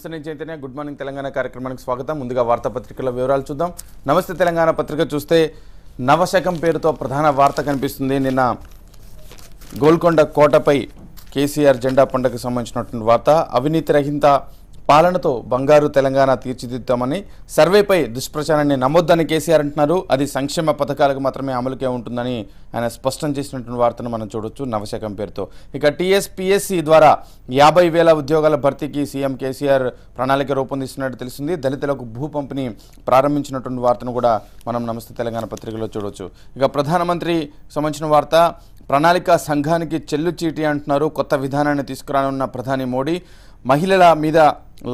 నమస్తే నేను Chaitanya good morning Telangana కార్యక్రమానికి స్వాగతం ముందుగా వార్తాపత్రికల వివరాలు చూద్దాం నమస్తే తెలంగాణ పత్రిక చూస్తే నవశకం పేరుతో ప్రధాన వార్త కనిపిస్తుంది నిన్న గోల్కొండ కోటపై కేసీఆర్ జెండా పండుగకు సంబంధించినటువంటి వార్త అవినీతి రహిత పాలనతో బంగారు తెలంగాణ తీర్చిదిద్దామని సర్వేపై దుష్ప్రచారాన్ని నమ్మొద్దని కేసీఆర్ అంటున్నారు అది సంక్షేమ పథకాలకు మాత్రమే అమలుకే ఉంటుందని ఆయన స్పష్టం చేసినటువంటి వార్తను మనం చూడొచ్చు నవశకం పేరుతో ఇక టీఎస్పీఎస్సీ ద్వారా యాభై వేల ఉద్యోగాల భర్తీకి సీఎం కేసీఆర్ ప్రణాళిక రూపొందిస్తున్నట్టు తెలిసింది దళితులకు భూ పంపిణీ ప్రారంభించినటువంటి వార్తను కూడా మనం నమస్తే తెలంగాణ పత్రికలో చూడొచ్చు ఇక ప్రధానమంత్రి సంబంధించిన వార్త ప్రణాళిక సంఘానికి చెల్లు చీటి అంటున్నారు కొత్త విధానాన్ని తీసుకురానున్న ప్రధాని మోడీ మహిళల మీద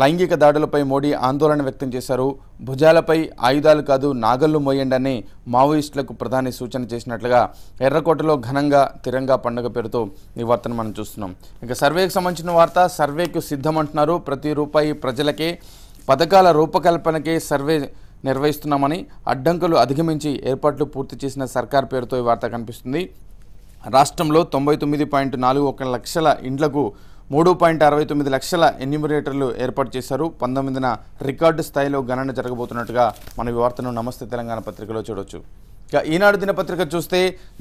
లైంగిక దాడులపై మోడీ ఆందోళన వ్యక్తం చేశారు భుజాలపై ఆయుధాలు కాదు నాగళ్లు మోయండని మావోయిస్టులకు ప్రధాని సూచన చేసినట్లుగా ఎర్రకోటలో ఘనంగా తిరంగా పండుగ పేరుతో ఈ వార్తను మనం చూస్తున్నాం ఇక సర్వేకి సంబంధించిన వార్త సర్వేకు సిద్ధమంటున్నారు ప్రతి రూపాయి ప్రజలకే పథకాల రూపకల్పనకే సర్వే నిర్వహిస్తున్నామని అడ్డంకులు అధిగమించి ఏర్పాట్లు పూర్తి చేసిన సర్కార్ పేరుతో ఈ వార్త కనిపిస్తుంది రాష్ట్రంలో తొంభై తొమ్మిది పాయింట్ నాలుగు ఒక లక్షల ఇండ్లకు మూడు పాయింట్ అరవై తొమ్మిది లక్షల ఎన్యూమరేటర్లు ఏర్పాటు చేశారు పంతొమ్మిదిన రికార్డు స్థాయిలో గణన జరగబోతున్నట్టుగా మన వార్తను నమస్తే తెలంగాణ పత్రికలో చూడొచ్చు ఇక ఈనాడు దినపత్రిక చూస్తే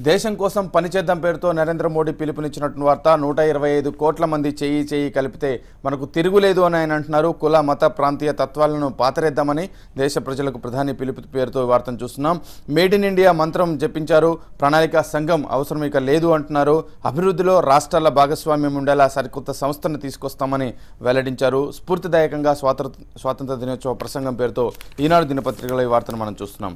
దేశం కోసం పనిచేద్దాం పేరుతో నరేంద్ర మోడీ పిలుపునిచ్చినట్టు వార్త నూట ఇరవై ఐదు కోట్ల మంది చేయి చేయి కలిపితే మనకు తిరుగులేదు అని ఆయన అంటున్నారు కుల మత ప్రాంతీయ తత్వాలను పాతరేద్దామని దేశ ప్రజలకు ప్రధాని పిలుపు పేరుతో వార్తను చూస్తున్నాం మేడ్ ఇన్ ఇండియా మంత్రం జపించారు ప్రణాళిక సంఘం అవసరం ఇక లేదు అంటున్నారు అభివృద్ధిలో రాష్ట్రాల భాగస్వామ్యం ఉండేలా సరికొత్త సంస్థను తీసుకొస్తామని వెల్లడించారు స్ఫూర్తిదాయకంగా స్వాతంత్ర స్వాతంత్ర దినోత్సవ ప్రసంగం పేరుతో ఈనాడు దినపత్రికలో ఈ వార్తను మనం చూస్తున్నాం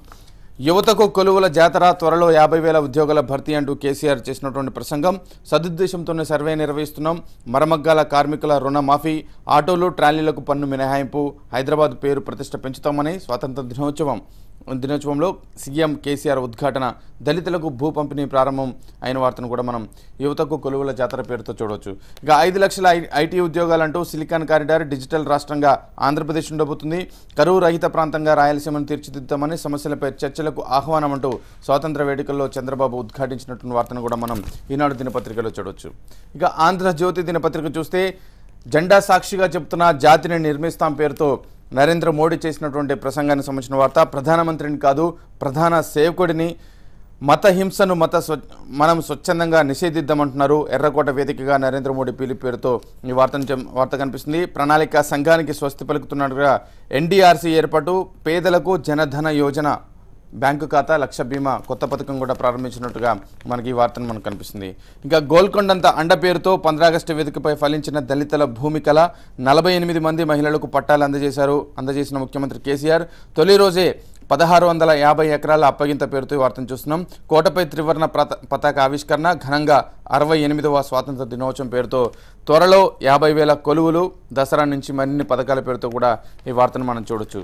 యువతకు కొలువుల జాతర త్వరలో యాభై వేల ఉద్యోగాల భర్తీ అంటూ కేసీఆర్ చేసినటువంటి ప్రసంగం సదుద్దేశంతోనే సర్వే నిర్వహిస్తున్నాం మరమగ్గాల కార్మికుల రుణమాఫీ ఆటోలు ట్రాలీలకు పన్ను మినహాయింపు హైదరాబాద్ పేరు ప్రతిష్ట పెంచుతామని స్వాతంత్ర దినోత్సవం దినోత్సవంలో సీఎం కేసీఆర్ ఉద్ఘాటన దళితులకు భూ పంపిణీ ప్రారంభం అయిన వార్తను కూడా మనం యువతకు కొలువుల జాతర పేరుతో చూడవచ్చు ఇక ఐదు లక్షల ఐటీ ఉద్యోగాలంటూ సిలికాన్ కారిడార్ డిజిటల్ రాష్ట్రంగా ఆంధ్రప్రదేశ్ ఉండబోతుంది కరువు రహిత ప్రాంతంగా రాయలసీమను తీర్చిదిద్దామని సమస్యలపై చర్చలకు ఆహ్వానం అంటూ స్వాతంత్ర వేడుకల్లో చంద్రబాబు ఉద్ఘాటించినటువంటి వార్తను కూడా మనం ఈనాడు దినపత్రికలో చూడవచ్చు ఇక ఆంధ్రజ్యోతి దినపత్రిక చూస్తే జెండా సాక్షిగా చెబుతున్న జాతిని నిర్మిస్తాం పేరుతో నరేంద్ర మోడీ చేసినటువంటి ప్రసంగానికి సంబంధించిన వార్త ప్రధానమంత్రిని కాదు ప్రధాన సేవకుడిని మత హింసను మత స్వ మనం స్వచ్ఛందంగా నిషేధిద్దామంటున్నారు ఎర్రకోట వేదికగా నరేంద్ర మోడీ పిలుపు పేరుతో ఈ వార్త వార్త కనిపిస్తుంది ప్రణాళిక సంఘానికి స్వస్తి పలుకుతున్నట్టుగా ఎన్డీఆర్సీ ఏర్పాటు పేదలకు జనధన యోజన బ్యాంకు ఖాతా లక్ష బీమా కొత్త పథకం కూడా ప్రారంభించినట్టుగా మనకి ఈ వార్తను మనకు కనిపిస్తుంది ఇంకా గోల్కొండంత అండ పేరుతో పంద్రాగస్టు వేదికపై ఫలించిన దళితుల భూమికల నలభై ఎనిమిది మంది మహిళలకు పట్టాలు అందజేశారు అందజేసిన ముఖ్యమంత్రి కేసీఆర్ తొలి రోజే పదహారు వందల యాభై ఎకరాల అప్పగింత పేరుతో వార్తను చూస్తున్నాం కోటపై త్రివర్ణ పతాక ఆవిష్కరణ ఘనంగా అరవై ఎనిమిదవ స్వాతంత్ర దినోత్సవం పేరుతో త్వరలో యాభై వేల కొలువులు దసరా నుంచి మరిన్ని పథకాల పేరుతో కూడా ఈ వార్తను మనం చూడొచ్చు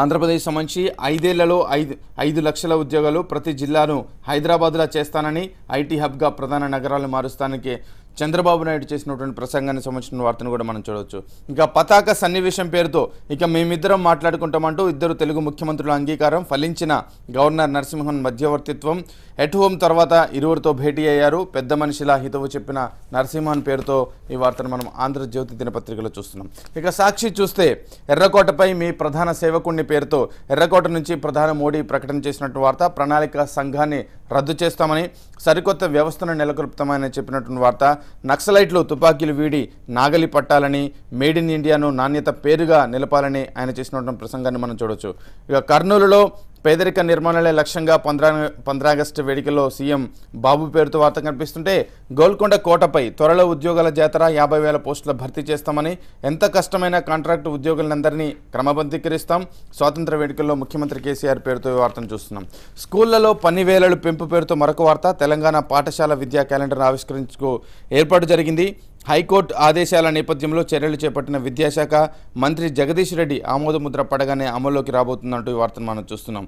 ఆంధ్రప్రదేశ్ సంబంధించి ఐదేళ్లలో ఐదు ఐదు లక్షల ఉద్యోగాలు ప్రతి జిల్లాను హైదరాబాద్లా చేస్తానని ఐటీ హబ్గా ప్రధాన నగరాలు మారుస్తానికి చంద్రబాబు నాయుడు చేసినటువంటి ప్రసంగానికి సంబంధించిన వార్తను కూడా మనం చూడవచ్చు ఇంకా పతాక సన్నివేశం పేరుతో ఇక మేమిద్దరం మాట్లాడుకుంటామంటూ ఇద్దరు తెలుగు ముఖ్యమంత్రుల అంగీకారం ఫలించిన గవర్నర్ నరసింహన్ మధ్యవర్తిత్వం ఎట్ హోమ్ తర్వాత ఇరువురితో భేటీ అయ్యారు పెద్ద మనిషిలా హితవు చెప్పిన నరసింహన్ పేరుతో ఈ వార్తను మనం ఆంధ్రజ్యోతి దినపత్రికలో చూస్తున్నాం ఇక సాక్షి చూస్తే ఎర్రకోటపై మీ ప్రధాన సేవకుణ్ణి పేరుతో ఎర్రకోట నుంచి ప్రధాని మోడీ ప్రకటన చేసినట్టు వార్త ప్రణాళిక సంఘాన్ని రద్దు చేస్తామని సరికొత్త వ్యవస్థను నెలకొల్పుతామని చెప్పినటువంటి వార్త నక్సలైట్లు తుపాకీలు వీడి నాగలి పట్టాలని మేడ్ ఇన్ ఇండియాను నాణ్యత పేరుగా నిలపాలని ఆయన చేసినటువంటి ప్రసంగాన్ని మనం చూడవచ్చు ఇక కర్నూలులో పేదరిక నిర్మూలనే లక్ష్యంగా పంద్రా పంద్రాగస్టు వేడుకలో సీఎం బాబు పేరుతో వార్త కనిపిస్తుంటే గోల్కొండ కోటపై త్వరలో ఉద్యోగాల జాతర యాభై వేల పోస్టుల భర్తీ చేస్తామని ఎంత కష్టమైన కాంట్రాక్టు ఉద్యోగులందరినీ క్రమబద్ధీకరిస్తాం స్వాతంత్ర వేడుకల్లో ముఖ్యమంత్రి కేసీఆర్ పేరుతో వార్తను చూస్తున్నాం స్కూళ్లలో పని వేలలు పెంపు పేరుతో మరొక వార్త తెలంగాణ పాఠశాల విద్యా క్యాలెండర్ ఆవిష్కరించుకు ఏర్పాటు జరిగింది హైకోర్టు ఆదేశాల నేపథ్యంలో చర్యలు చేపట్టిన విద్యాశాఖ మంత్రి జగదీష్ రెడ్డి ఆమోదముద్ర పడగానే అమల్లోకి రాబోతుందంటూ ఈ వార్తను మనం చూస్తున్నాం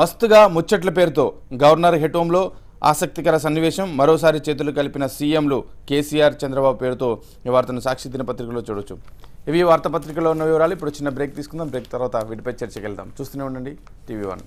మస్తుగా ముచ్చట్ల పేరుతో గవర్నర్ హెటోంలో ఆసక్తికర సన్నివేశం మరోసారి చేతులు కలిపిన సీఎంలు కేసీఆర్ చంద్రబాబు పేరుతో ఈ వార్తను సాక్షి దినపత్రికలో చూడొచ్చు ఇవి వార్తాపత్రికలో ఉన్న వివరాలు ఇప్పుడు చిన్న బ్రేక్ తీసుకుందాం బ్రేక్ తర్వాత వీటిపై చర్చకి వెళ్దాం చూస్తూనే ఉండండి టీవీ వన్